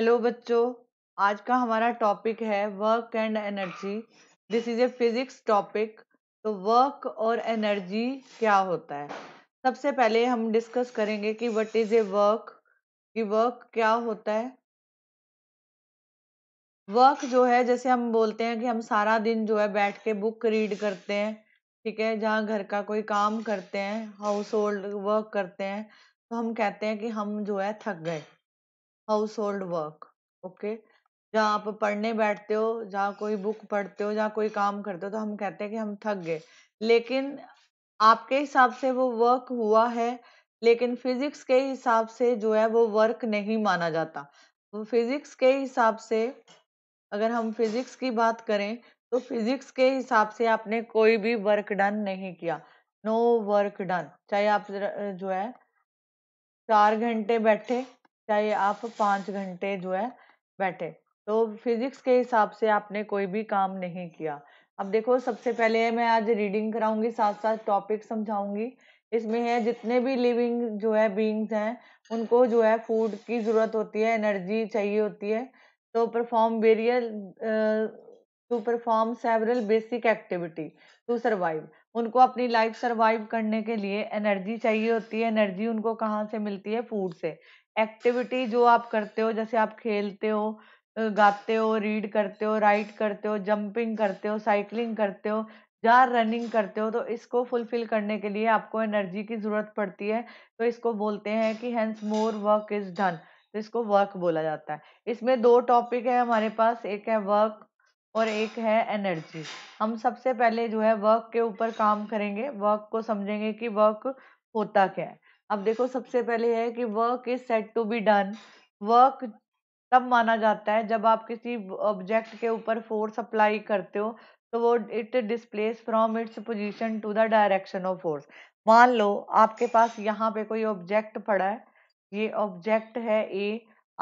Hello बच्चों आज का हमारा टॉपिक है work and energy this is a physics topic तो वर्क और एनर्जी क्या होता है सबसे पहले हम डिस्कस करेंगे कि व्हाट इज ए वर्क कि वर्क क्या होता है वर्क जो है जैसे हम बोलते हैं कि हम सारा दिन जो है बैठ के बुक रीड करते हैं ठीक है जहाँ घर का कोई काम करते हैं हाउस होल्ड वर्क करते हैं तो हम कहते हैं कि हम जो है थक गए हाउस होल्ड वर्क ओके जहाँ आप पढ़ने बैठते हो जहाँ कोई बुक पढ़ते हो जहाँ कोई काम करते हो तो हम कहते हैं कि हम थक गए लेकिन आपके हिसाब से वो वर्क हुआ है लेकिन फिजिक्स के हिसाब से जो है वो वर्क नहीं माना जाता वो तो फिजिक्स के हिसाब से अगर हम फिजिक्स की बात करें तो फिजिक्स के हिसाब से आपने कोई भी वर्क डन नहीं किया नो वर्क डन चाहे आप जो है चार घंटे बैठे चाहे आप पाँच घंटे जो है बैठे तो फिजिक्स के हिसाब से आपने कोई भी काम नहीं किया अब देखो सबसे पहले मैं आज रीडिंग कराऊंगी साथ साथ टॉपिक समझाऊंगी इसमें है जितने भी लिविंग जो है बींग्स हैं उनको जो है फूड की ज़रूरत होती है एनर्जी चाहिए होती है तो perform various to perform several basic activity to survive उनको अपनी लाइफ सर्वाइव करने के लिए एनर्जी चाहिए होती है एनर्जी उनको कहाँ से मिलती है फूड से एक्टिविटी जो आप करते हो जैसे आप खेलते हो गाते हो रीड करते हो राइट करते हो जंपिंग करते हो साइकिलिंग करते हो या रनिंग करते हो तो इसको फुलफिल करने के लिए आपको एनर्जी की ज़रूरत पड़ती है तो इसको बोलते हैं कि hence more work is done तो इसको वर्क बोला जाता है इसमें दो टॉपिक है हमारे पास एक है वर्क और एक है एनर्जी हम सबसे पहले जो है वर्क के ऊपर काम करेंगे वर्क को समझेंगे कि वर्क होता क्या है अब देखो सबसे पहले है कि work is said to be done work तब माना जाता है जब आप किसी ऑब्जेक्ट के ऊपर फोर्स अप्लाई करते हो तो वो it displace from its position to the direction of force मान लो आपके पास यहाँ पे कोई ऑब्जेक्ट पड़ा है ये ऑब्जेक्ट है ए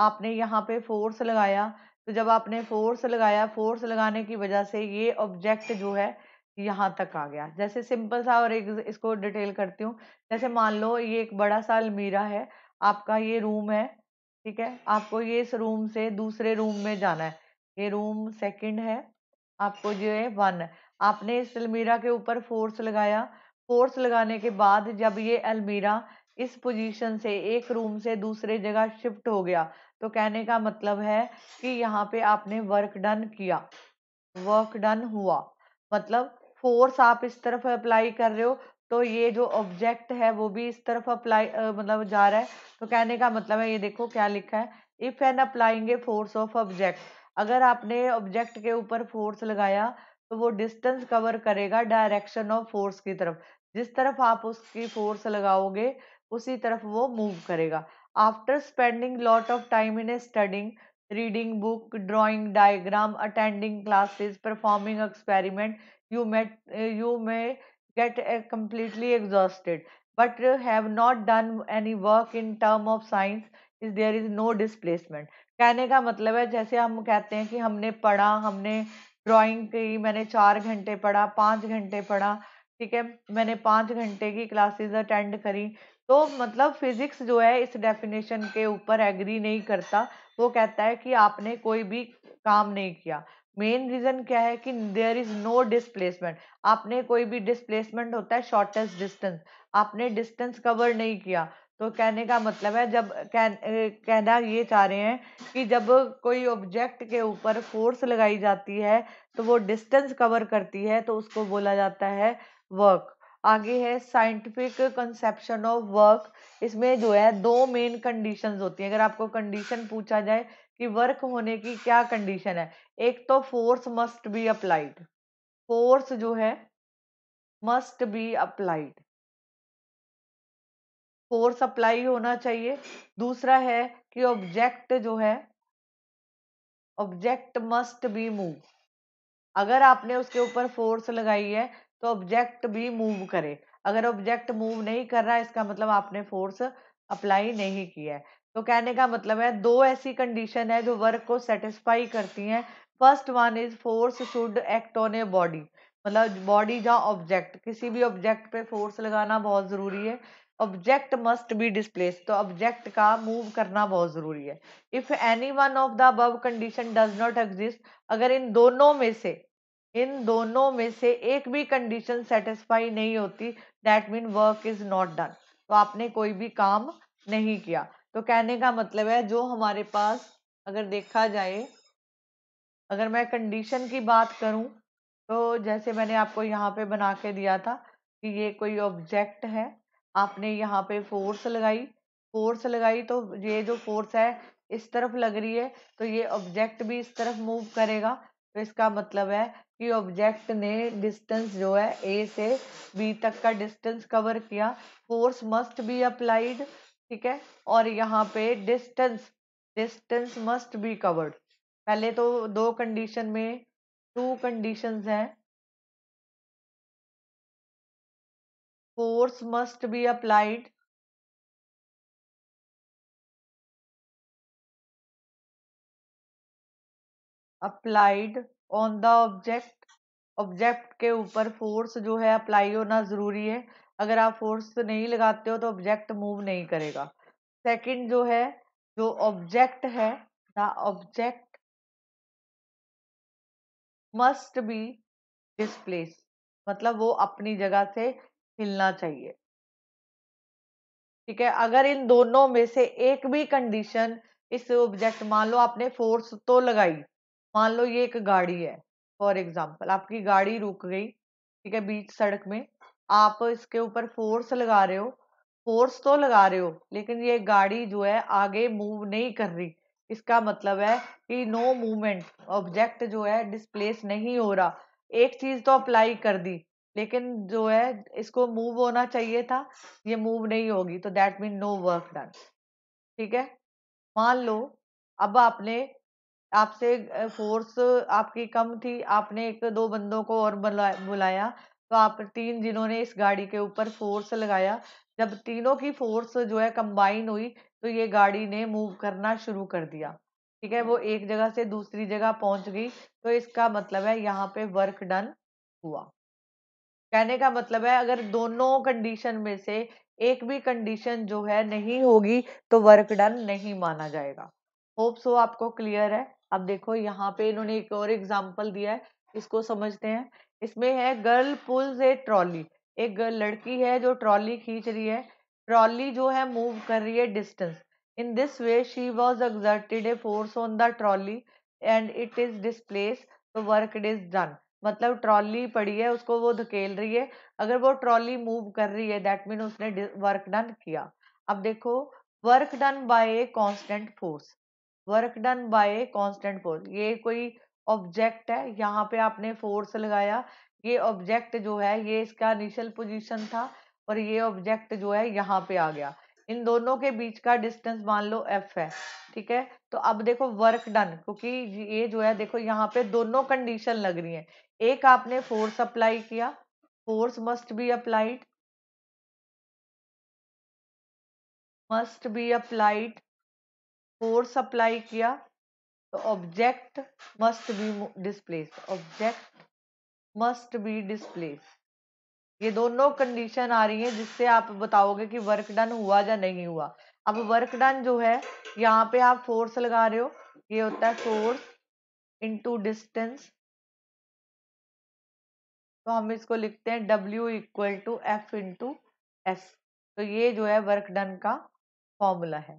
आपने यहाँ पे फोर्स लगाया तो जब आपने फोर्स लगाया फोर्स लगाने की वजह से ये ऑब्जेक्ट जो है यहाँ तक आ गया जैसे सिंपल सा और एक इसको डिटेल करती हूँ जैसे मान लो ये एक बड़ा सा अलमीरा है आपका ये रूम है ठीक है आपको ये इस रूम से दूसरे रूम में जाना है ये रूम सेकंड है आपको जो है वन आपने इस अलमीरा के ऊपर फोर्स लगाया फोर्स लगाने के बाद जब ये अलमीरा इस पोजीशन से एक रूम से दूसरे जगह शिफ्ट हो गया तो कहने का मतलब है कि यहाँ पे आपने वर्क डन किया वर्क डन हुआ मतलब फोर्स आप इस तरफ अप्लाई कर रहे हो तो ये जो ऑब्जेक्ट है वो भी इस तरफ अप्लाई मतलब जा रहा है तो कहने का मतलब है ये देखो क्या लिखा है if an applying a force of object अगर आपने ऑब्जेक्ट के ऊपर फोर्स लगाया तो वो डिस्टेंस कवर करेगा डायरेक्शन ऑफ फोर्स की तरफ जिस तरफ आप उसकी फोर्स लगाओगे उसी तरफ वो मूव करेगा after spending lot of time in a studying reading book drawing diagram attending classes performing experiment you met uh, you may get uh, completely exhausted but have not done any work in term of science is there is no displacement कहने का मतलब है जैसे हम कहते हैं कि हमने पढ़ा हमने ड्राइंग की मैंने चार घंटे पढ़ा पाँच घंटे पढ़ा ठीक है मैंने पाँच घंटे की क्लासेस अटेंड करी तो मतलब फिजिक्स जो है इस डेफिनेशन के ऊपर एग्री नहीं करता वो कहता है कि आपने कोई भी काम नहीं किया मेन रीज़न क्या है कि देयर इज़ नो डिस्प्लेसमेंट आपने कोई भी डिस्प्लेसमेंट होता है शॉर्टेस्ट डिस्टेंस आपने डिस्टेंस कवर नहीं किया तो कहने का मतलब है जब कह, कहना ये चाह रहे हैं कि जब कोई ऑब्जेक्ट के ऊपर फोर्स लगाई जाती है तो वो डिस्टेंस कवर करती है तो उसको बोला जाता है वर्क आगे है साइंटिफिक कंसेप्शन ऑफ वर्क इसमें जो है दो मेन कंडीशंस होती हैं अगर आपको कंडीशन पूछा जाए कि वर्क होने की क्या कंडीशन है एक तो force must be applied force जो है must be applied force apply होना चाहिए दूसरा है कि ऑब्जेक्ट जो है ऑब्जेक्ट मस्ट बी मूव अगर आपने उसके ऊपर फोर्स लगाई है तो ऑब्जेक्ट भी मूव करे अगर ऑब्जेक्ट मूव नहीं कर रहा इसका मतलब आपने फोर्स अप्लाई नहीं किया है तो कहने का मतलब है दो ऐसी कंडीशन है जो वर्क को सेटिस्फाई करती हैं first one is force should act on a body मतलब बॉडी या ऑब्जेक्ट किसी भी ऑब्जेक्ट पे फोर्स लगाना बहुत ज़रूरी है ऑब्जेक्ट मस्ट बी डिस्प्लेस तो ऑब्जेक्ट का मूव करना बहुत ज़रूरी है if any one of the above condition does not exist अगर इन दोनों में से इन दोनों में से एक भी कंडीशन सेटिस्फाई नहीं होती that mean work is not done तो आपने कोई भी काम नहीं किया तो कहने का मतलब है जो हमारे पास अगर देखा जाए अगर मैं कंडीशन की बात करूं तो जैसे मैंने आपको यहाँ पे बना के दिया था कि ये कोई ऑब्जेक्ट है आपने यहाँ पे फोर्स लगाई फोर्स लगाई तो ये जो फोर्स है इस तरफ लग रही है तो ये ऑब्जेक्ट भी इस तरफ मूव करेगा तो इसका मतलब है कि ऑब्जेक्ट ने डिस्टेंस जो है ए से बी तक का डिस्टेंस कवर किया फोर्स मस्ट बी अप्लाइड ठीक है और यहाँ पे distance distance must be covered पहले तो दो कंडीशन में टू कंडीशन है force must be applied applied on the object object के ऊपर फोर्स जो है अप्लाई होना जरूरी है अगर आप फोर्स नहीं लगाते हो तो ऑब्जेक्ट मूव नहीं करेगा सेकंड जो है जो ऑब्जेक्ट है the object must be displace मतलब वो अपनी जगह से हिलना चाहिए ठीक है अगर इन दोनों में से एक भी कंडीशन इस ऑब्जेक्ट मान लो आपने फोर्स तो लगाई मान लो ये एक गाड़ी है फॉर एग्जाम्पल आपकी गाड़ी रुक गई ठीक है बीच सड़क में आप इसके ऊपर फोर्स लगा रहे हो फोर्स तो लगा रहे हो लेकिन ये गाड़ी जो है आगे मूव नहीं कर रही इसका मतलब है कि नो मूवमेंट ऑब्जेक्ट जो है डिस्प्लेस नहीं हो रहा एक चीज तो अप्लाई कर दी लेकिन जो है इसको मूव होना चाहिए था ये मूव नहीं होगी तो that mean no work done ठीक है मान लो अब आपने आपसे फोर्स आपकी कम थी आपने एक दो बंदों को और बुलाया तो आप तीन जिन्होंने इस गाड़ी के ऊपर फोर्स लगाया जब तीनों की फोर्स जो है कंबाइन हुई तो ये गाड़ी ने मूव करना शुरू कर दिया ठीक है वो हम्म। एक जगह से दूसरी जगह पहुंच गई तो इसका मतलब है यहाँ पे वर्क डन हुआ कहने का मतलब है अगर दोनों कंडीशन में से एक भी कंडीशन जो है नहीं होगी तो वर्क डन नहीं माना जाएगा होप सो आपको क्लियर है अब देखो यहाँ पे इन्होंने एक और एग्जाम्पल दिया है इसको समझते हैं इसमें है गर्ल पुल्स ए ट्रॉली एक लड़की है जो ट्रॉली खींच रही है ट्रॉली जो है मूव कर रही है distance in this way she was exerted a force on the trolley and it is displace the work it is done मतलब ट्रॉली पड़ी है उसको वो धकेल रही है अगर वो ट्रॉली मूव कर रही है दैट मीन उसने वर्क डन किया अब देखो work done by a constant force work done by a constant force ये कोई ऑब्जेक्ट है यहाँ पे आपने फोर्स लगाया ये ऑब्जेक्ट जो है ये इसका इनिशियल पोजीशन था और ये ऑब्जेक्ट जो है यहाँ पे आ गया इन दोनों के बीच का डिस्टेंस मान लो एफ है ठीक है तो अब देखो वर्क डन क्योंकि ये जो है देखो यहाँ पे दोनों कंडीशन लग रही है एक आपने फोर्स अप्लाई किया force must be applied must be applied force apply किया object must be displace displaced object must be ये दोनों कंडीशन आ रही है जिससे आप बताओगे कि वर्क डन हुआ या नहीं हुआ अब वर्क डन जो है यहाँ पे आप फोर्स लगा रहे हो ये होता है फोर्स इनटू डिस्टेंस तो हम इसको लिखते हैं W equal to F into S तो ये जो है वर्क डन का फॉर्मूला है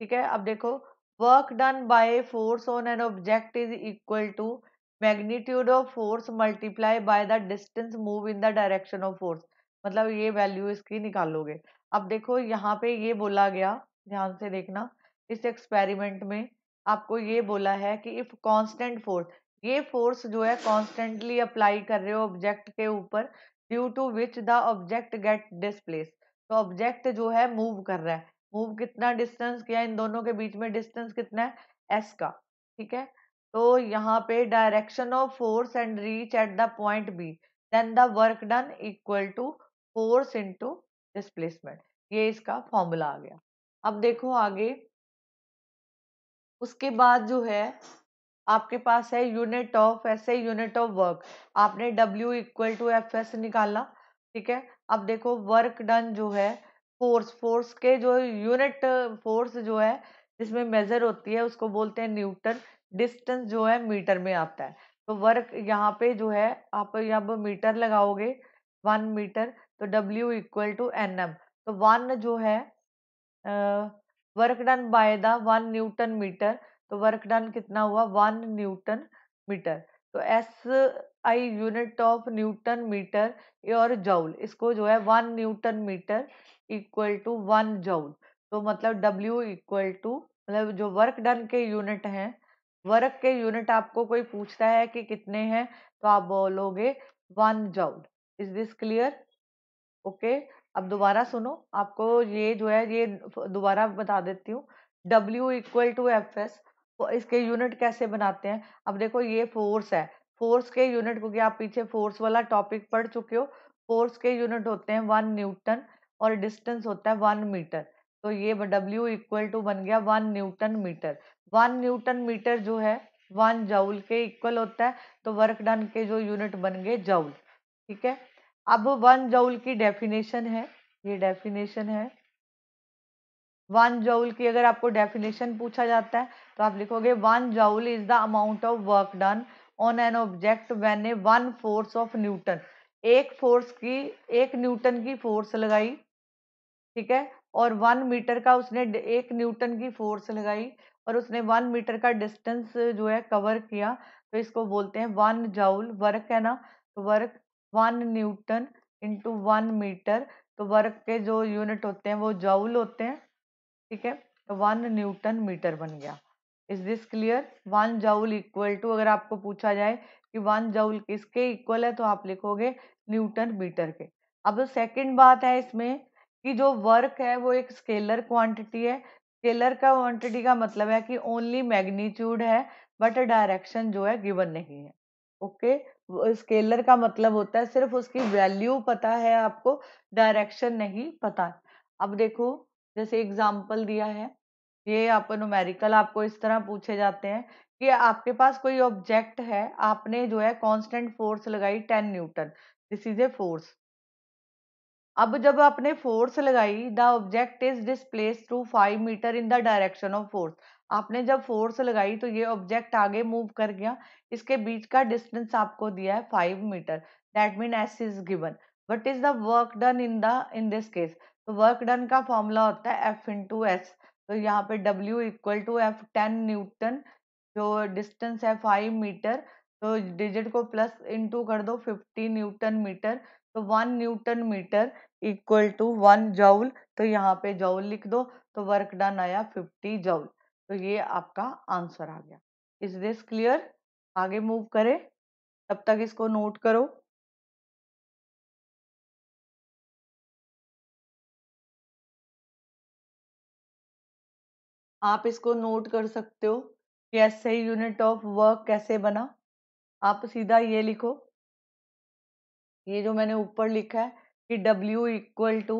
ठीक है अब देखो work done by a force on an object is equal to magnitude of force multiply by the distance move in the direction of force मतलब ये वैल्यू इसकी निकालोगे अब देखो यहाँ पे ये बोला गया ध्यान से देखना इस एक्सपेरिमेंट में आपको ये बोला है कि इफ कांस्टेंट फोर्स ये फोर्स जो है कांस्टेंटली अप्लाई कर रहे हो ऑब्जेक्ट के ऊपर due to which the object get displace तो ऑब्जेक्ट जो है मूव कर रहा है मूव कितना डिस्टेंस किया इन दोनों के बीच में डिस्टेंस कितना है एस का ठीक है तो यहाँ पे direction of force and reach at the point B then the work done equal to force into displacement ये इसका फॉर्मूला आ गया अब देखो आगे उसके बाद जो है आपके पास है यूनिट ऑफ ऐसे यूनिट ऑफ वर्क आपने W equal to F S निकाला ठीक है अब देखो वर्क डन जो है फोर्स फोर्स के जो यूनिट फोर्स जो है जिसमें मेजर होती है उसको बोलते हैं न्यूटन डिस्टेंस जो है मीटर में आता है तो वर्क यहाँ पे जो है आप जब मीटर लगाओगे वन मीटर तो W equal to N M तो वन जो है work done by the one newton metre तो वर्क डन कितना हुआ वन न्यूटन मीटर तो S I unit of newton metre और जाउल इसको जो है one newton metre equal to one joule तो मतलब W इक्वल टू मतलब जो वर्क डन के यूनिट हैं वर्क के यूनिट आपको कोई पूछता है कि कितने हैं तो आप बोलोगे one joule is this clear okay अब दोबारा सुनो आपको ये जो है ये दोबारा बता देती हूँ W equal to F S इसके यूनिट कैसे बनाते हैं अब देखो ये फोर्स है फोर्स के यूनिट क्योंकि आप पीछे फोर्स वाला टॉपिक पढ़ चुके हो फोर्स के यूनिट होते हैं वन न्यूटन और डिस्टेंस होता है वन मीटर तो ये डब्ल्यू इक्वल टू बन गया one newton metre one newton metre जो है वन जाउल के इक्वल होता है तो वर्क डन के जो यूनिट बन गए जाउल ठीक है अब वन जाउल की डेफिनेशन है ये डेफिनेशन है वन जाउल की अगर आपको डेफिनेशन पूछा जाता है तो आप लिखोगे one joule is the amount of work done on an object when a one force of newton एक फोर्स की एक न्यूटन की फोर्स लगाई ठीक है और वन मीटर का उसने एक न्यूटन की फोर्स लगाई और उसने वन मीटर का डिस्टेंस जो है कवर किया तो इसको बोलते हैं वन जाउल वर्क है ना तो work one newton into one metre तो वर्क के जो यूनिट होते हैं वो जाउल होते हैं ठीक है तो वन न्यूटन मीटर बन गया is this clear one joule equal to अगर आपको पूछा जाए कि वन जाउल किसके इक्वल है तो आप लिखोगे न्यूटन मीटर के अब सेकंड बात है इसमें कि जो वर्क है वो एक स्केलर क्वांटिटी है स्केलर का क्वांटिटी का मतलब है कि ओनली मैग्नीट्यूड है बट डायरेक्शन जो है गिवन नहीं है ओके okay? स्केलर का मतलब होता है सिर्फ उसकी वैल्यू पता है आपको डायरेक्शन नहीं पता अब देखो जैसे एग्जाम्पल दिया है ये आप नोमेरिकल आपको इस तरह पूछे जाते हैं कि आपके पास कोई ऑब्जेक्ट है आपने जो है कांस्टेंट फोर्स लगाई ten newton this is a force अब जब आपने फोर्स लगाई the object is displace to five metre in the direction of force आपने जब फोर्स लगाई तो ये ऑब्जेक्ट आगे मूव कर गया इसके बीच का डिस्टेंस आपको दिया है five metre that mean S is given what is the work done in the in this case तो वर्क डन का फॉर्मूला होता है एफ इन टू एस तो यहाँ पे W equal to F ten newton जो डिस्टेंस है five metre तो डिजिट को प्लस इन टू कर दो फिफ्टी न्यूटन मीटर तो one newton metre equal to one joule तो यहाँ पे जाउल लिख दो तो वर्क डन आया फिफ्टी जाउल तो ये आपका आंसर आ गया इज दिस क्लियर आगे मूव करें तब तक इसको नोट करो आप इसको नोट कर सकते हो कि ऐसे यूनिट ऑफ वर्क कैसे बना आप सीधा ये लिखो ये जो मैंने ऊपर लिखा है कि W equal to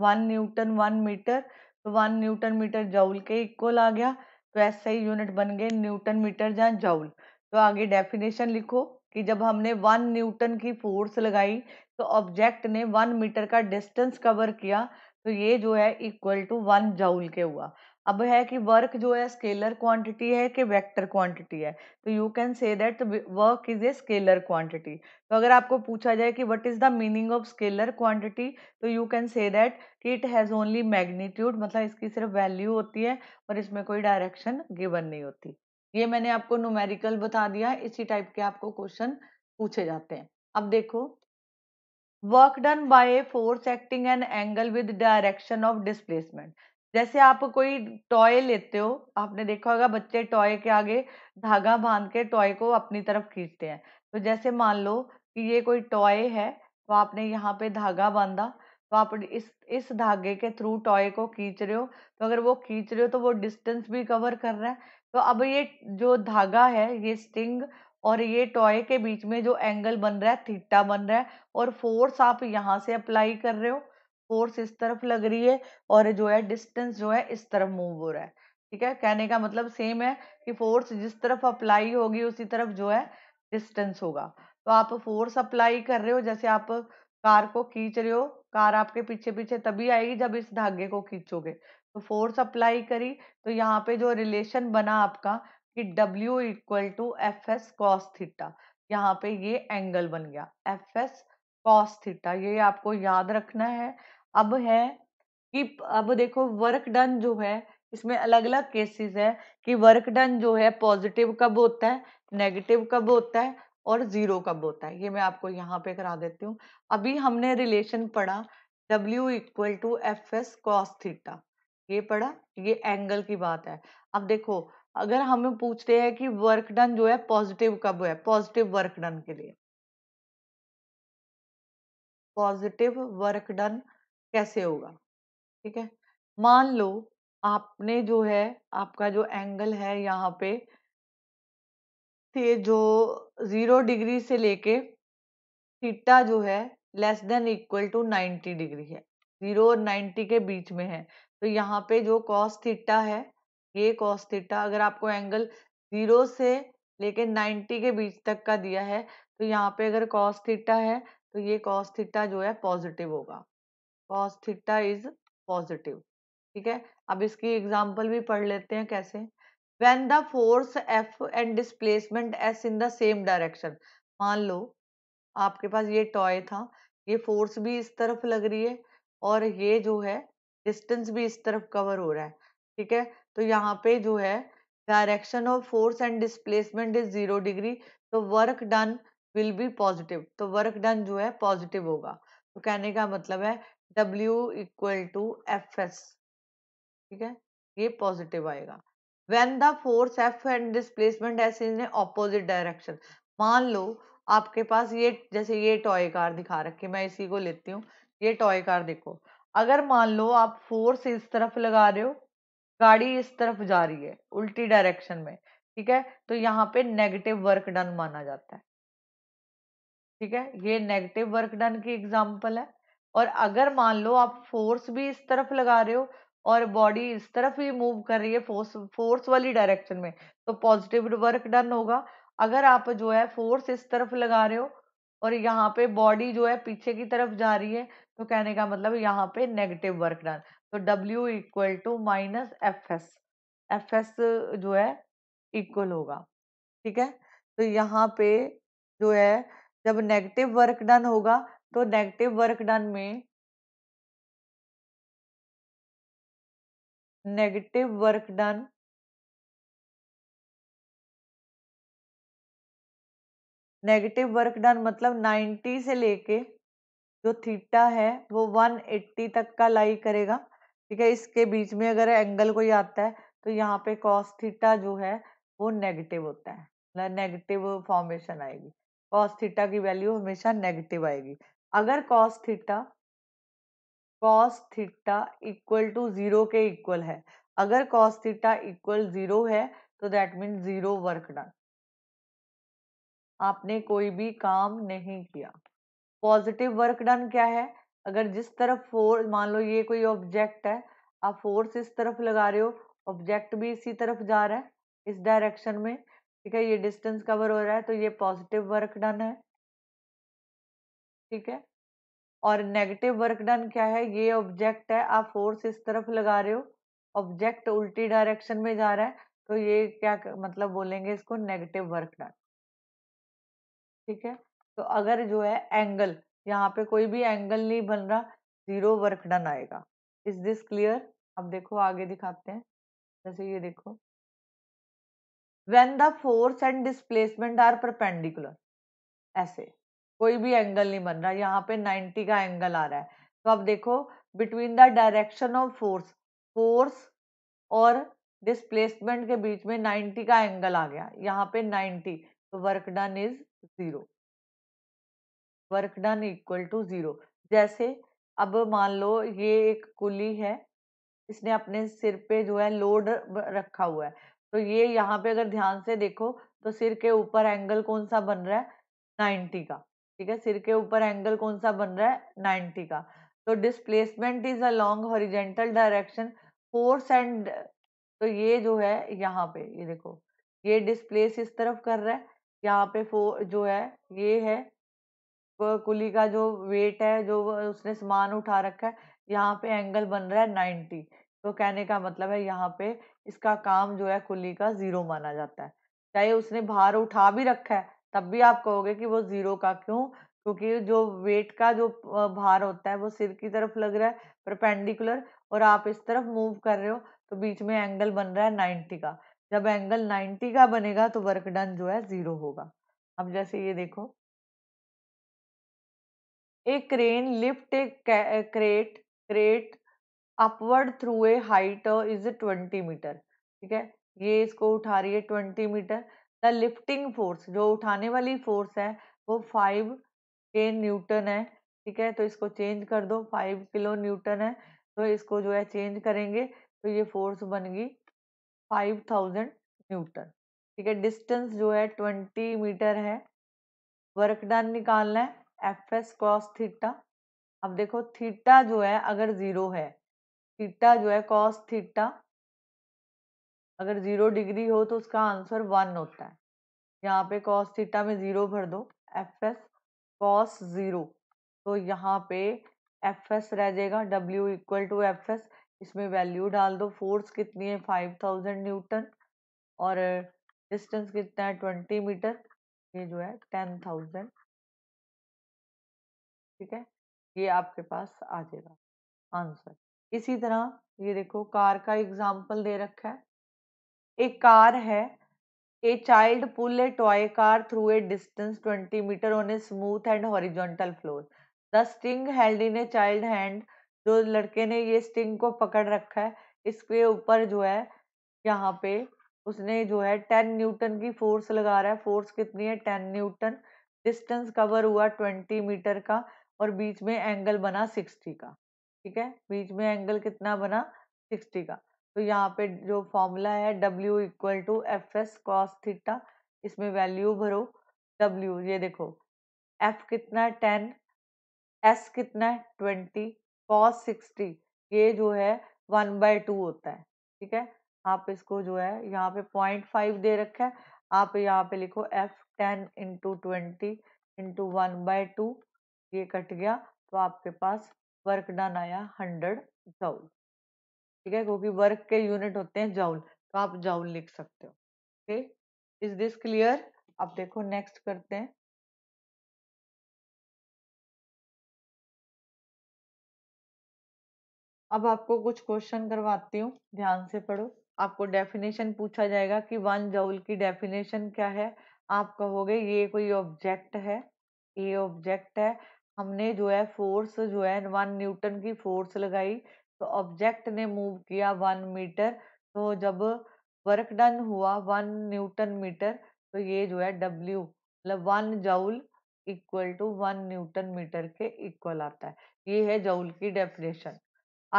one newton one metre तो वन न्यूटन मीटर जाऊल के इक्वल आ गया तो ऐसे ही यूनिट बन गए न्यूटन मीटर जहाँ जाऊल तो आगे डेफिनेशन लिखो कि जब हमने वन न्यूटन की फोर्स लगाई तो ऑब्जेक्ट ने वन मीटर का डिस्टेंस कवर किया तो ये जो है इक्वल टू वन जाऊल के हुआ अब है कि वर्क जो है स्केलर क्वांटिटी है कि वेक्टर क्वांटिटी है तो you can say that work is a scalar quantity तो अगर आपको पूछा जाए कि what is the meaning of scalar quantity तो यू कैन से दैट कि इट हैज़ ओनली मैग्नीट्यूड मतलब इसकी सिर्फ वैल्यू होती है और इसमें कोई डायरेक्शन गिवन नहीं होती ये मैंने आपको नोमेरिकल बता दिया इसी टाइप के आपको क्वेश्चन पूछे जाते हैं अब देखो work done by a force acting an angle with direction of displacement जैसे आप कोई टॉय लेते हो आपने देखा होगा बच्चे टॉय के आगे धागा बांध के टॉय को अपनी तरफ खींचते हैं तो जैसे मान लो कि ये कोई टॉय है तो आपने यहाँ पे धागा बांधा तो आप इस इस धागे के थ्रू टॉय को खींच रहे हो तो अगर वो खींच रहे हो तो वो डिस्टेंस भी कवर कर रहा है तो अब ये जो धागा है ये स्टिंग और ये टॉय के बीच में जो एंगल बन रहा है थीटा बन रहा है और फोर्स आप यहाँ से अप्लाई कर रहे हो फोर्स इस तरफ लग रही है और जो है डिस्टेंस जो है इस तरफ मूव हो रहा है ठीक है कहने का मतलब सेम है कि फोर्स जिस तरफ अप्लाई होगी उसी तरफ जो है डिस्टेंस होगा तो आप फोर्स अप्लाई कर रहे हो जैसे आप कार को खींच रहे हो कार आपके पीछे पीछे तभी आएगी जब इस धागे को खींचोगे तो फोर्स अप्लाई करी तो यहाँ पे जो रिलेशन बना आपका कि W equal to F S cos theta यहाँ पे ये एंगल बन गया एफ एस कॉस थीटा ये आपको याद रखना है अब है कि अब देखो वर्क डन जो है इसमें अलग अलग केसेस है कि वर्क डन जो है पॉजिटिव कब होता है नेगेटिव कब होता है और जीरो कब होता है ये मैं आपको यहाँ पे करा देती हूँ अभी हमने रिलेशन पढ़ा W equal to F S cos theta ये पढ़ा ये एंगल की बात है अब देखो अगर हमें पूछते हैं कि वर्क डन जो है पॉजिटिव कब है पॉजिटिव वर्क डन के लिए पॉजिटिव वर्क डन कैसे होगा ठीक है मान लो आपने जो है आपका जो एंगल है यहाँ पे जो जीरो डिग्री से लेके थीटा जो है less than equal to ninety degree है जीरो और नाइन्टी के बीच में है तो यहाँ पे जो कॉस थीटा है ये कॉस थीटा अगर आपको एंगल जीरो से लेके नाइन्टी के बीच तक का दिया है तो यहाँ पे अगर कॉस थीटा है तो ये कॉस थीटा जो है पॉजिटिव होगा कॉस थीटा इज पॉजिटिव ठीक है अब इसकी एग्जाम्पल भी पढ़ लेते हैं कैसे when the force F and displacement S in the same direction मान लो आपके पास ये टॉय था ये फोर्स भी इस तरफ लग रही है और ये जो है डिस्टेंस भी इस तरफ कवर हो रहा है ठीक है तो यहाँ पे जो है direction of force and displacement is zero degree तो work done will be positive तो वर्क डन जो है पॉजिटिव होगा तो कहने का मतलब है W equal to F S ठीक है ये पॉजिटिव आएगा when the force F and displacement is ने ऑपोजिट डायरेक्शन मान लो आपके पास ये जैसे ये टॉय कार दिखा रखी मैं इसी को लेती हूँ ये टॉय कार देखो अगर मान लो आप फोर्स इस तरफ लगा रहे हो गाड़ी इस तरफ जा रही है उल्टी डायरेक्शन में ठीक है तो यहाँ पे नेगेटिव वर्क डन माना जाता है ठीक है ये नेगेटिव वर्क डन की एग्जाम्पल है और अगर मान लो आप फोर्स भी इस तरफ लगा रहे हो और बॉडी इस तरफ ही मूव कर रही है फोर्स फोर्स वाली डायरेक्शन में तो पॉजिटिव वर्क डन होगा अगर आप जो है फोर्स इस तरफ लगा रहे हो और यहाँ पे बॉडी जो है पीछे की तरफ जा रही है तो कहने का मतलब यहाँ पे नेगेटिव वर्क डन तो W equal to minus F S F S जो है इक्वल होगा ठीक है तो यहाँ पे जो है जब नेगेटिव वर्क डन होगा तो नेगेटिव वर्क डन में negative work done negative work done मतलब 90 से लेके जो थीटा है वो 180 तक का लाई करेगा ठीक है इसके बीच में अगर एंगल कोई आता है तो यहाँ पे कॉस थीटा जो है वो नेगेटिव होता है नेगेटिव फॉर्मेशन आएगी कॉस थीटा की वैल्यू हमेशा नेगेटिव आएगी अगर cos theta cos theta equal to zero के इक्वल है अगर कॉस थीटा इक्वल जीरो है तो that mean zero work done आपने कोई भी काम नहीं किया पॉजिटिव वर्क डन क्या है अगर जिस तरफ फोर्स मान लो ये कोई ऑब्जेक्ट है आप फोर्स इस तरफ लगा रहे हो ऑब्जेक्ट भी इसी तरफ जा रहा है इस डायरेक्शन में ठीक है ये डिस्टेंस कवर हो रहा है तो ये पॉजिटिव वर्क डन है ठीक है और नेगेटिव वर्क डन क्या है ये ऑब्जेक्ट है आप फोर्स इस तरफ लगा रहे हो ऑब्जेक्ट उल्टी डायरेक्शन में जा रहा है तो ये क्या मतलब बोलेंगे इसको नेगेटिव वर्क डन ठीक है तो अगर जो है एंगल यहाँ पे कोई भी एंगल नहीं बन रहा जीरो वर्क डन आएगा इज दिस क्लियर अब देखो आगे दिखाते हैं जैसे ये देखो when the force and displacement are perpendicular ऐसे कोई भी एंगल नहीं बन रहा यहाँ पे 90 का एंगल आ रहा है तो अब देखो between the direction of force force और डिस्प्लेसमेंट के बीच में 90 का एंगल आ गया यहाँ पे 90 तो work done is zero work done equal to zero जैसे अब मान लो ये एक कुली है इसने अपने सिर पे जो है लोड रखा हुआ है तो ये यहाँ पे अगर ध्यान से देखो तो सिर के ऊपर एंगल कौन सा बन रहा है नाइन्टी का ठीक है सिर के ऊपर एंगल कौन सा बन रहा है नाइन्टी का तो displacement is along horizontal direction force and तो ये जो है यहाँ पे ये देखो ये डिसप्लेस इस तरफ कर रहा है यहाँ पे फो जो है ये है कुली का जो वेट है जो उसने सामान उठा रखा है यहाँ पे एंगल बन रहा है नाइन्टी तो कहने का मतलब है यहाँ पे इसका काम जो है कुली का जीरो माना जाता है चाहे उसने भार उठा भी रखा है तब भी आप कहोगे कि वो जीरो का क्यों क्योंकि जो वेट का जो भार होता है वो सिर की तरफ लग रहा है परपेंडिकुलर और आप इस तरफ मूव कर रहे हो तो बीच में एंगल बन रहा है नाइन्टी का जब एंगल नाइन्टी का बनेगा तो वर्क डन जो है जीरो होगा अब जैसे ये देखो एक क्रेन लिफ्ट एक crate crate upward through a height is twenty meter ठीक है ये इसको उठा रही है twenty meter the lifting force जो उठाने वाली फोर्स है वो फाइव के न्यूटन है ठीक है तो इसको चेंज कर दो फाइव किलो न्यूटन है तो इसको जो है चेंज करेंगे तो ये फोर्स गई फाइव थाउजेंड न्यूटन ठीक है डिस्टेंस जो है ट्वेंटी मीटर है वर्क डन निकालना है एफ एस क्रॉस थीटा अब देखो थीटा जो है अगर ज़ीरो है थीटा जो है कॉस थीटा अगर जीरो डिग्री हो तो उसका आंसर वन होता है यहाँ पे कॉस थीटा में जीरो भर दो एफ एस कॉस जीरो तो यहाँ पे एफ एस रह जाएगा W equal to F S इसमें वैल्यू डाल दो फोर्स कितनी है फाइव थाउजेंड न्यूटन और डिस्टेंस कितना है ट्वेंटी मीटर ये जो है टेन थाउजेंड ठीक है ये आपके पास आ जाएगा आंसर इसी तरह ये देखो कार का एग्जाम्पल दे रखा है एक कार है a child pull a toy car through a distance twenty meter on a smooth and horizontal floor the string held in a child hand जो लड़के ने ये स्टिंग को पकड़ रखा है इसके ऊपर जो है यहाँ पे उसने जो है टेन न्यूटन की फोर्स लगा रहा है फोर्स कितनी है टेन न्यूटन डिस्टेंस कवर हुआ ट्वेंटी मीटर का और बीच में एंगल बना सिक्सटी का ठीक है बीच में एंगल कितना बना 60 का तो यहाँ पे जो फॉर्मूला है W equal to F S cos theta इसमें वैल्यू भरो W ये देखो F कितना है 10 S कितना है 20 कॉस 60 ये जो है वन बाय टू होता है ठीक है आप इसको जो है यहाँ पे पॉइंट फाइव दे रखा है आप यहाँ पे लिखो F ten into twenty into one by two ये कट गया तो आपके पास वर्क डन आया हंड्रेड जाउल ठीक है क्योंकि वर्क के यूनिट होते हैं जाउल तो आप जाउल लिख सकते हो ओके इज दिस क्लियर आप देखो नेक्स्ट करते हैं अब आपको कुछ क्वेश्चन करवाती हूँ ध्यान से पढ़ो आपको डेफिनेशन पूछा जाएगा कि वन जाउल की डेफिनेशन क्या है आप कहोगे ये कोई ऑब्जेक्ट है ये ऑब्जेक्ट है हमने जो है फोर्स जो है वन न्यूटन की फोर्स लगाई तो ऑब्जेक्ट ने मूव किया वन मीटर तो जब वर्क डन हुआ वन न्यूटन मीटर तो ये जो है डब्ल्यू मतलब one joule equal to one newton meter के इक्वल आता है ये है जाउल की डेफिनेशन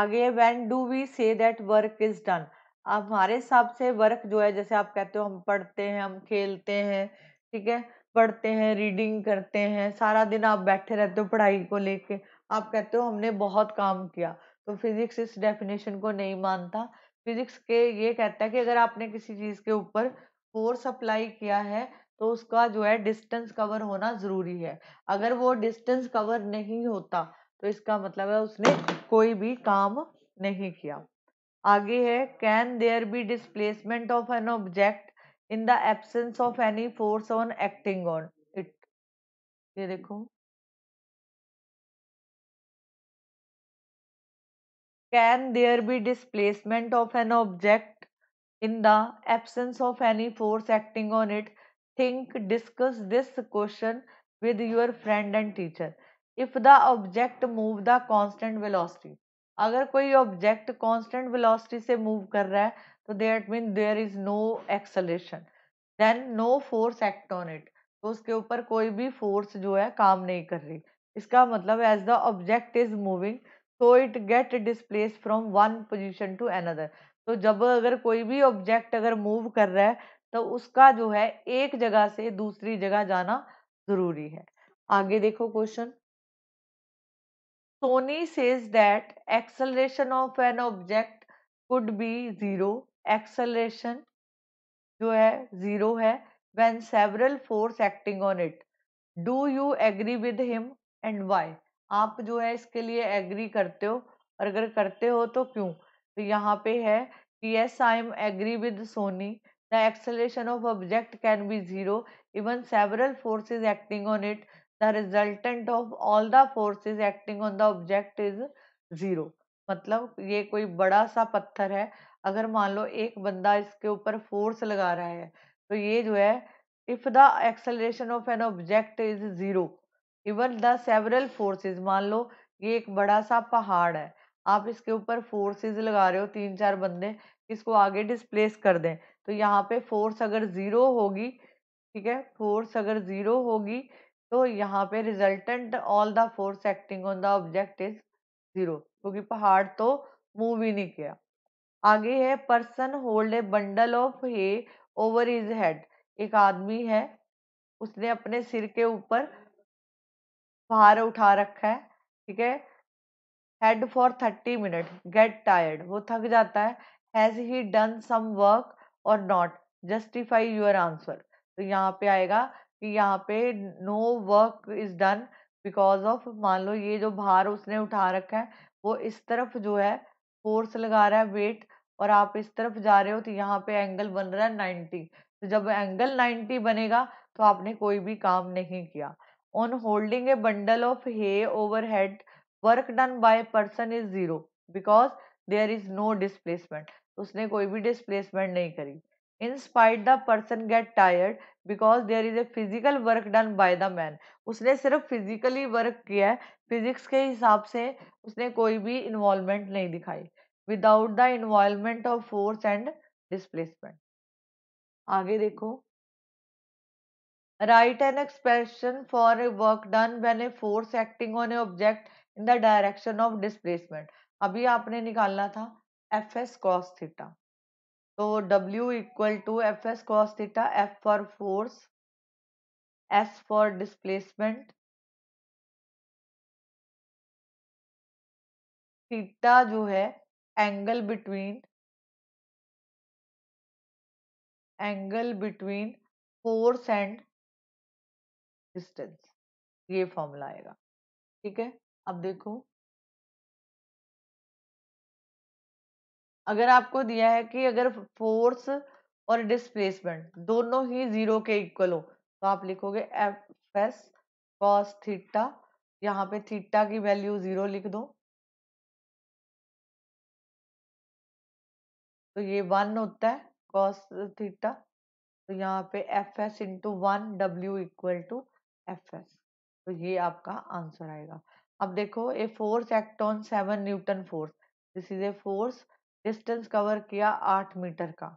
आगे when do we say that work is done हमारे हिसाब से वर्क जो है जैसे आप कहते हो हम पढ़ते हैं हम खेलते हैं ठीक है पढ़ते हैं रीडिंग करते हैं सारा दिन आप बैठे रहते हो पढ़ाई को लेके आप कहते हो हमने बहुत काम किया तो फिजिक्स इस डेफिनेशन को नहीं मानता फिजिक्स के ये कहता है कि अगर आपने किसी चीज़ के ऊपर फोर्स अप्लाई किया है तो उसका जो है डिस्टेंस कवर होना ज़रूरी है अगर वो डिस्टेंस कवर नहीं होता तो इसका मतलब है उसने कोई भी काम नहीं किया आगे है can there be displacement of an object in the absence of any force on acting on it ये देखो can there be displacement of an object in the absence of any force acting on it think discuss this question with your friend and teacher if the object move the constant velocity अगर कोई object constant velocity से move कर रहा है तो that mean there is no acceleration then no force act on it तो उसके ऊपर कोई भी फोर्स जो है काम नहीं कर रही इसका मतलब as the object is moving so it get displace from one position to another तो जब अगर कोई भी ऑब्जेक्ट अगर मूव कर रहा है तो उसका जो है एक जगह से दूसरी जगह जाना जरूरी है आगे देखो question Soni says that acceleration of an object could be zero acceleration जो है जीरो है when several force acting on it do you agree with him and why आप जो है इसके लिए एग्री करते हो और अगर करते हो तो क्यों तो यहाँ पे है कि yes I am agree with Soni the acceleration of object can be zero even several is acting on it the resultant of all the forces acting on the object is zero मतलब ये कोई बड़ा सा पत्थर है अगर मान लो एक बंदा इसके ऊपर फोर्स लगा रहा है तो ये जो है if the acceleration of an object is zero even the several forces मान लो ये एक बड़ा सा पहाड़ है आप इसके ऊपर फोर्सेस लगा रहे हो तीन चार बंदे इसको आगे डिस्प्लेस कर दें तो यहाँ पे फोर्स अगर ज़ीरो होगी ठीक है फोर्स अगर ज़ीरो होगी तो यहाँ पे resultant all the force acting on the object is zero क्योंकि पहाड़ तो मूव ही नहीं किया आगे है person hold a bundle of hay over is head एक आदमी है उसने अपने सिर के ऊपर भार उठा रखा है ठीक है head for thirty minute get tired वो थक जाता है has he done some work और नॉट जस्टिफाई योर आंसर तो यहाँ पे आएगा कि यहाँ पे no work is done because of मान लो ये जो भार उसने उठा रखा है वो इस तरफ जो है फोर्स लगा रहा है वेट और आप इस तरफ जा रहे हो तो यहाँ पे एंगल बन रहा है नाइन्टी तो जब एंगल नाइन्टी बनेगा तो आपने कोई भी काम नहीं किया on holding a bundle of hay over head work done by person is zero because there is no displacement उसने कोई भी डिस्प्लेसमेंट नहीं करी in spite the person get tired because there is a physical work done by the man उसने सिर्फ physically work किया है physics के हिसाब से उसने कोई भी इन्वॉल्वमेंट नहीं दिखाई without the involvement of force and displacement आगे देखो write an expression for a work done when a force acting on a object in the direction of displacement अभी आपने निकालना था एफ एस क्रॉस थीटा तो W equal to F S cos theta F for force S for displacement theta जो है angle between angle between force and distance ये formula आएगा ठीक है अब देखो अगर आपको दिया है कि अगर फोर्स और डिस्प्लेसमेंट दोनों ही जीरो के इक्वल हो तो आप लिखोगे एफ एस कॉस थीटा यहाँ पे थीटा की वैल्यू जीरो लिख दो तो ये वन होता है कॉस थीटा तो यहाँ पे F S into one W equal to F S तो ये आपका आंसर आएगा अब देखो a force act on seven newton force this is a force distance cover किया आठ मीटर का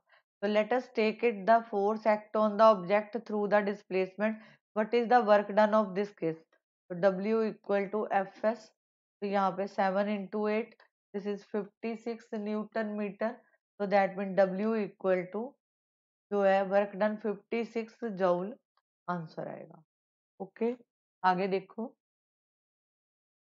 तो let us take it the force act on the object through the displacement what is the work done of this case W equal to F S तो यहाँ पे seven into at this is fifty six newton metre तो that mean W equal to जो है work done fifty six joule answer आएगा okay okay? आगे देखो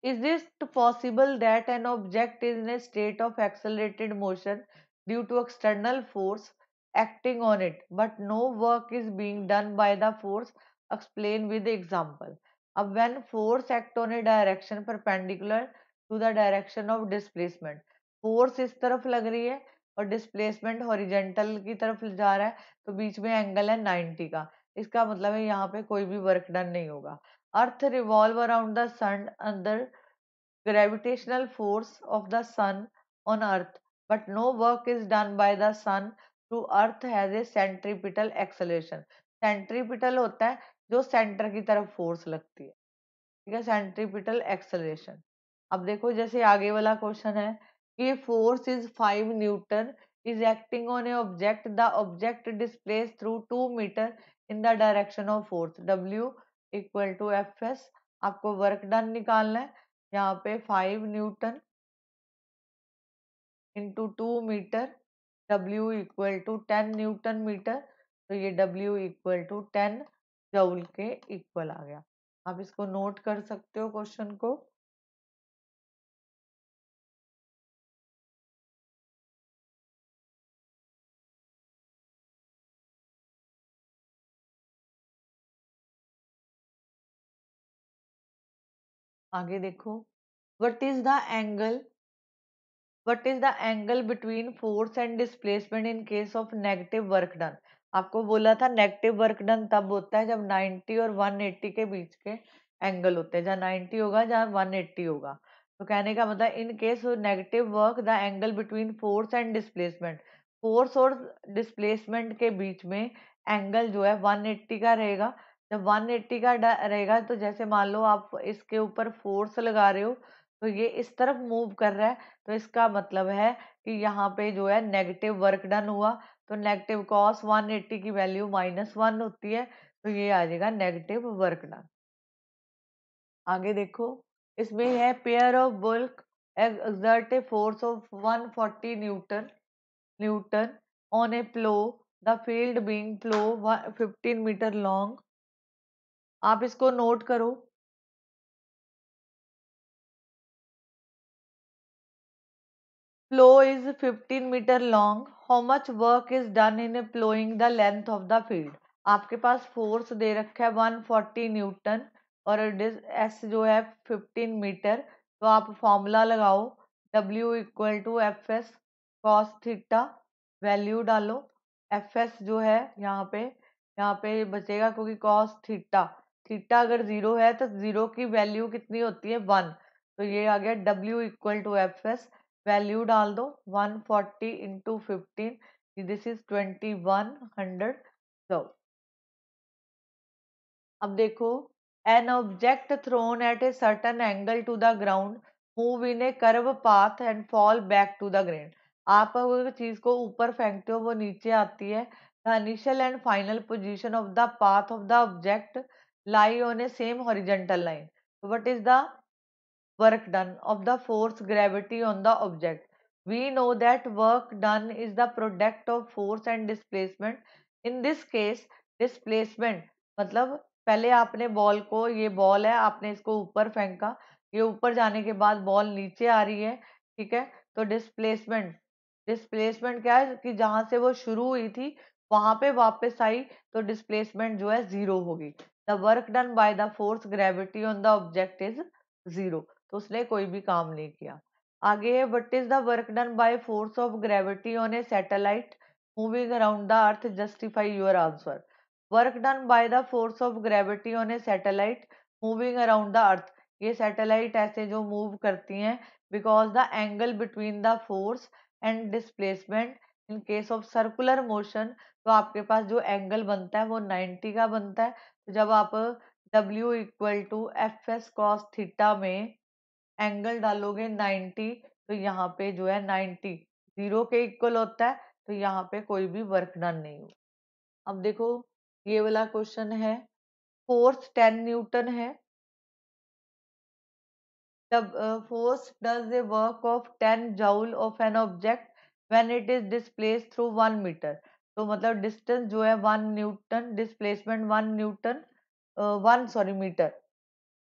Is this possible that an object is in a state of accelerated motion due to external force acting on it but no work is being done by the force? Explain with example. अब when force act on a direction perpendicular to the direction of displacement. Force इस तरफ लग रही है और displacement horizontal की तरफ जा रहा है तो बीच में एंगल है 90 का इसका मतलब है यहाँ पे कोई भी वर्क डन नहीं होगा earth revolve around the sun under gravitational force of the sun on earth but no work is done by the sun to earth has a centripetal acceleration centripetal होता है जो सेंटर की तरफ force लगती है ठीक है सेंट्रीपिटल एक्सलेशन अब देखो जैसे आगे वाला क्वेश्चन है कि force is five newton is acting on a object the object displace through two meter in the direction of force W equal to F S आपको वर्क डन निकालना है यहाँ पे five newton into two meter W equal to ten newton metre तो ये W equal to ten joule के equal आ गया आप इसको नोट कर सकते हो क्वेश्चन को आगे देखो what is the angle what is the angle between force and displacement in case of negative work done आपको बोला था नेगेटिव वर्क डन तब होता है जब 90 और 180 के बीच के एंगल होते हैं जहाँ 90 होगा जहाँ 180 होगा तो कहने का मतलब in case negative work the angle between force and displacement force और डिस्प्लेसमेंट के बीच में एंगल जो है 180 का रहेगा जब 180 का रहेगा तो जैसे मान लो आप इसके ऊपर फोर्स लगा रहे हो तो ये इस तरफ मूव कर रहा है तो इसका मतलब है कि यहाँ पे जो है नेगेटिव वर्क डन हुआ तो नेगेटिव कॉस 180 की वैल्यू माइनस वन होती है तो ये आ जाएगा नेगेटिव वर्क डन आगे देखो इसमें है pair of bullocks exert force of one newton newton on a a the field being being fifteen metre long आप इसको नोट करो flow is 15 metre long how much work is done in ploughing the length of the field आपके पास force दे रखा है 140 Newton और S जो है 15 मीटर तो आप फॉर्मूला लगाओ W equal to F S cos theta value डालो एफ एस जो है यहाँ पे यहाँ पे बचेगा क्योंकि कॉस थीटा थीटा अगर जीरो है तो जीरो की वैल्यू कितनी होती है वन तो ये आ गया W equal to F S value डाल दो one forty into fifteen this is twenty one hundred दो अब देखो an object thrown at a certain angle to the ground move in a curve path and fall back to the ground आप चीज को ऊपर फेंकते हो वो नीचे आती है the initial and final position of the path of the object lie on a same horizontal line. What is the work done of the force gravity on the object? We know that work done is the product of force and displacement. In this case, displacement matlab पहले आपने ball को ये ball है आपने इसको ऊपर फेंका ये ऊपर जाने के बाद बॉल नीचे आ रही है ठीक है तो डिस्प्लेसमेंट डिस्प्लेसमेंट क्या है कि जहाँ से वो शुरू हुई थी वहाँ पे वापस आई तो डिस्प्लेसमेंट जो है ज़ीरो होगी the work done by the force gravity on the object is zero तो उसने कोई भी काम नहीं किया आगे है what is the work done by force of gravity on a satellite moving around the earth justify your answer work done by the force of gravity on a satellite moving around the earth ये satellite ऐसे जो move करती हैं because the angle between the force and displacement in case of circular motion तो आपके पास जो angle बनता है वो 90 का बनता है जब आप W equal to F S cos theta में एंगल डालोगे 90 तो यहाँ पे जो है 90 जीरो के इक्वल होता है तो यहाँ पे कोई भी वर्क डन नहीं हो अब देखो ये वाला क्वेश्चन है फोर्स 10 न्यूटन है जब force does a work of 10 joule of an object when it is displace through one metre तो मतलब डिस्टेंस जो है one newton displacement one newton one sorry metre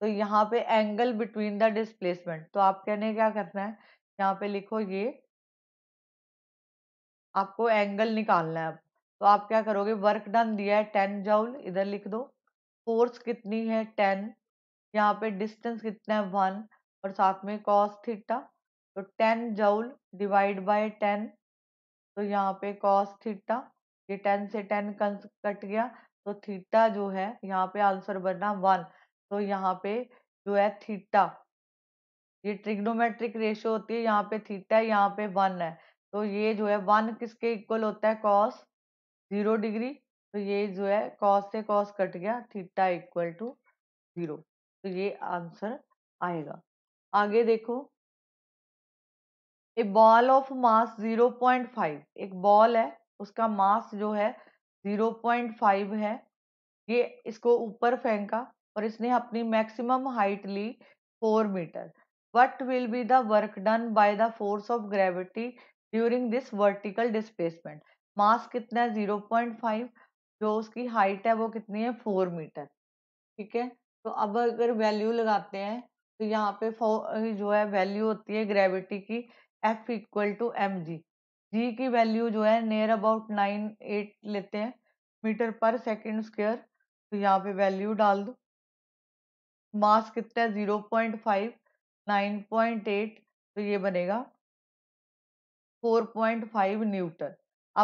तो यहाँ पे एंगल बिटवीन द डिस्प्लेसमेंट तो आप कहने क्या करना है यहाँ पे लिखो ये आपको एंगल निकालना है अब तो आप क्या करोगे वर्क डन दिया है टेन जाउल इधर लिख दो फोर्स कितनी है टेन यहाँ पे डिस्टेंस कितना है वन और साथ में कॉस थीटा तो ten joule divide by ten तो यहाँ पे कॉस थीटा ये टेन से टेन कट गया तो थीटा जो है यहाँ पे आंसर बनना वन तो यहाँ पे जो है थीटा ये ट्रिग्नोमेट्रिक रेशियो होती है यहाँ पे थीटा यहाँ पे वन है तो ये जो है वन किसके इक्वल होता है कॉस जीरो डिग्री तो ये जो है कॉस से कॉस कट गया थीटा इक्वल टू जीरो तो ये आंसर आएगा आगे देखो a ball of mass zero point five एक बॉल है उसका मास जो है 0.5 है ये इसको ऊपर फेंका और इसने अपनी मैक्सिमम हाइट ली 4 metre what will be the work done by the force of gravity during this vertical displacement mass कितना है जीरो पॉइंट फाइव जो उसकी हाइट है वो कितनी है फोर मीटर ठीक है तो अब अगर वैल्यू लगाते हैं तो यहाँ पे जो है वैल्यू होती है ग्रेविटी की F equal to M G G की वैल्यू जो है नियर अबाउट नाइन एट लेते हैं मीटर पर सेकेंड स्क्वायर तो यहाँ पे वैल्यू डाल दो मास कितना है zero point five nine point eight तो ये बनेगा फोर पॉइंट फाइव न्यूटन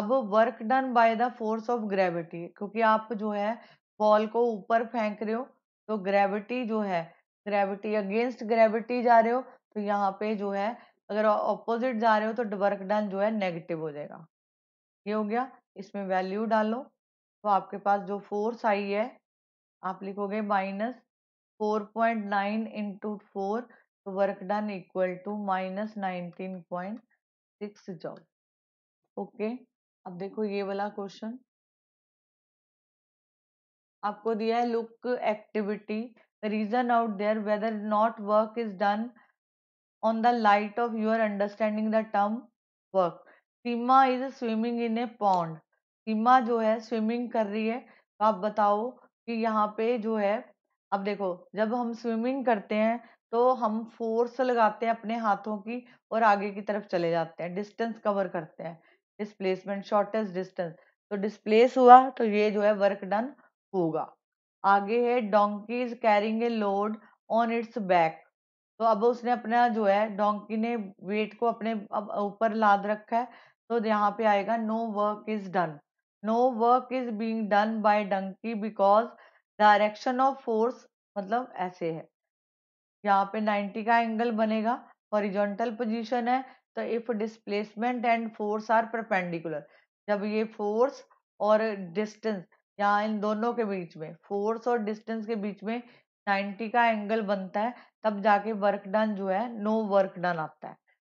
अब work done by the force of gravity क्योंकि आप जो है बॉल को ऊपर फेंक रहे हो तो ग्रेविटी जो है ग्रेविटी अगेंस्ट ग्रेविटी जा रहे हो तो यहाँ पे जो है अगर ऑपोजिट जा रहे हो तो वर्क डन जो है नेगेटिव हो जाएगा ये हो गया इसमें वैल्यू डालो तो आपके पास जो फोर्स आई है आप लिखोगे minus four point nine into four तो work done equal to minus nineteen point six जाओ ओके अब देखो ये वाला क्वेश्चन आपको दिया है look activity reason out there whether not work is done on the light of your understanding the term work. Seema is swimming in a pond Seema जो है स्विमिंग कर रही है तो आप बताओ कि यहाँ पे जो है अब देखो जब हम स्विमिंग करते हैं तो हम फोर्स लगाते हैं अपने हाथों की और आगे की तरफ चले जाते हैं डिस्टेंस कवर करते हैं डिस्प्लेसमेंट शॉर्टेस्ट डिस्टेंस तो डिस्प्लेस हुआ तो ये जो है वर्क डन होगा आगे है is carrying a load on its back तो अब उसने अपना जो है डोंकी ने वेट को अपने अब ऊपर लाद रखा है तो यहाँ पे आएगा no work is done no work is being done by donkey because direction of force मतलब ऐसे है यहाँ पे 90 का एंगल बनेगा हॉरिजॉन्टल पोजीशन है तो if displacement and force are perpendicular जब ये फोर्स और डिस्टेंस यहाँ इन दोनों के बीच में फोर्स और डिस्टेंस के बीच में 90 का एंगल बनता है तब जाके वर्क डन जो है नो वर्क डन आता है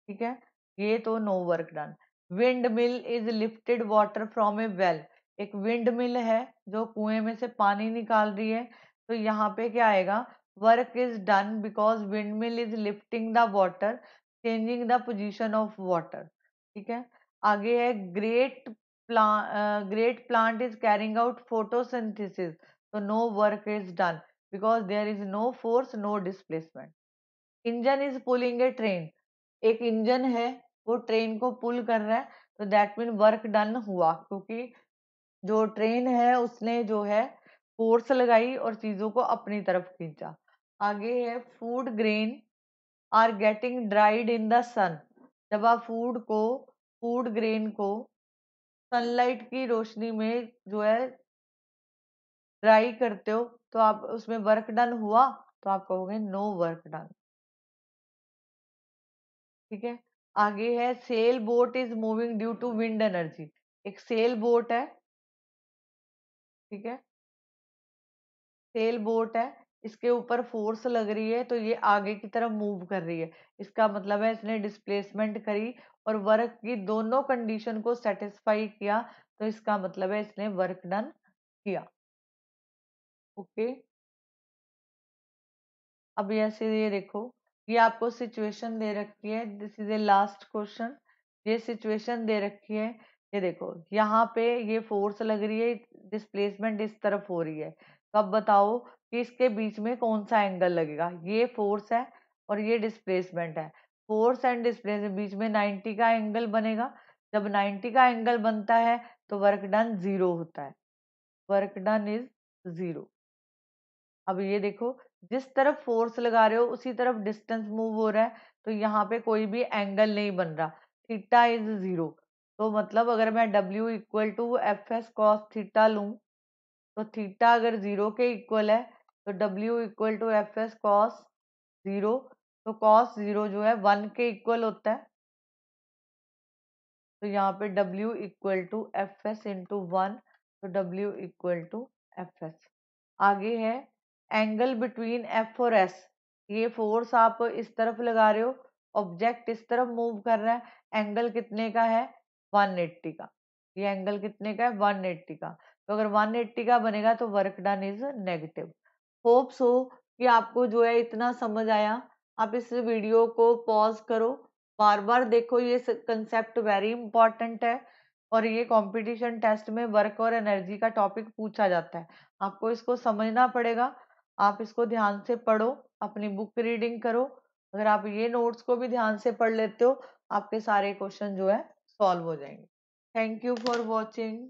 ठीक है ये तो no work done wind mill is lifted water from a well एक विंड मिल है जो कुएं में से पानी निकाल रही है तो यहाँ पे क्या आएगा work is done because wind mill is lifting the water changing the position of water ठीक है आगे है green plant green plant is carrying out photosynthesis तो no work is done because there is no force no displacement engine is pulling a train एक engine है वो train को पुल कर रहा है तो दैट मीन वर्क डन हुआ क्योंकि जो ट्रेन है उसने जो है फोर्स लगाई और चीज़ों को अपनी तरफ खींचा आगे है food grain are getting dried in the sun जब आप फूड को फूड ग्रेन को सनलाइट की रोशनी में जो है ड्राई करते हो तो आप उसमें वर्क डन हुआ तो आप कहोगे नो वर्क डन ठीक है आगे है sail boat is moving due to wind energy एक सेल बोट है ठीक है सेल बोट है इसके ऊपर फोर्स लग रही है तो ये आगे की तरफ मूव कर रही है इसका मतलब है इसने डिस्प्लेसमेंट करी और वर्क की दोनों कंडीशन को सेटिस्फाई किया तो इसका मतलब है इसने वर्क डन किया ओके अब ऐसे ये देखो ये आपको सिचुएशन दे रखी है this is a last question ये सिचुएशन दे रखी है ये देखो यहाँ पे ये फोर्स लग रही है डिस्प्लेसमेंट इस तरफ हो रही है तो अब बताओ कि इसके बीच में कौन सा एंगल लगेगा ये फोर्स है और ये डिस्प्लेसमेंट है फोर्स एंड डिस्प्लेसमेंट बीच में 90 का एंगल बनेगा जब 90 का एंगल बनता है तो वर्क डन जीरो होता है वर्क डन इज जीरो अब ये देखो जिस तरफ फोर्स लगा रहे हो उसी तरफ डिस्टेंस मूव हो रहा है तो यहाँ पे कोई भी एंगल नहीं बन रहा थीटा इज ज़ीरो तो मतलब अगर मैं W equal to F S cos theta लूँ तो थीटा अगर ज़ीरो के इक्वल है तो W equal to F S cos zero तो कॉस ज़ीरो जो है वन के इक्वल होता है तो यहाँ पे W equal to F S into one तो W equal to F S आगे है एंगल बिटवीन एफ और एस ये फोर्स आप इस तरफ लगा रहे हो ऑब्जेक्ट इस तरफ मूव कर रहा है एंगल कितने का है 180 का ये एंगल कितने का है 180 का तो अगर 180 का बनेगा तो work done is negative hope so कि आपको जो है इतना समझ आया आप इस वीडियो को पॉज करो बार बार देखो ये कंसेप्ट वेरी इंपॉर्टेंट है और ये कंपटीशन टेस्ट में वर्क और एनर्जी का टॉपिक पूछा जाता है आपको इसको समझना पड़ेगा आप इसको ध्यान से पढ़ो अपनी बुक रीडिंग करो अगर आप ये नोट्स को भी ध्यान से पढ़ लेते हो आपके सारे क्वेश्चन जो है सॉल्व हो जाएंगे थैंक यू फॉर वॉचिंग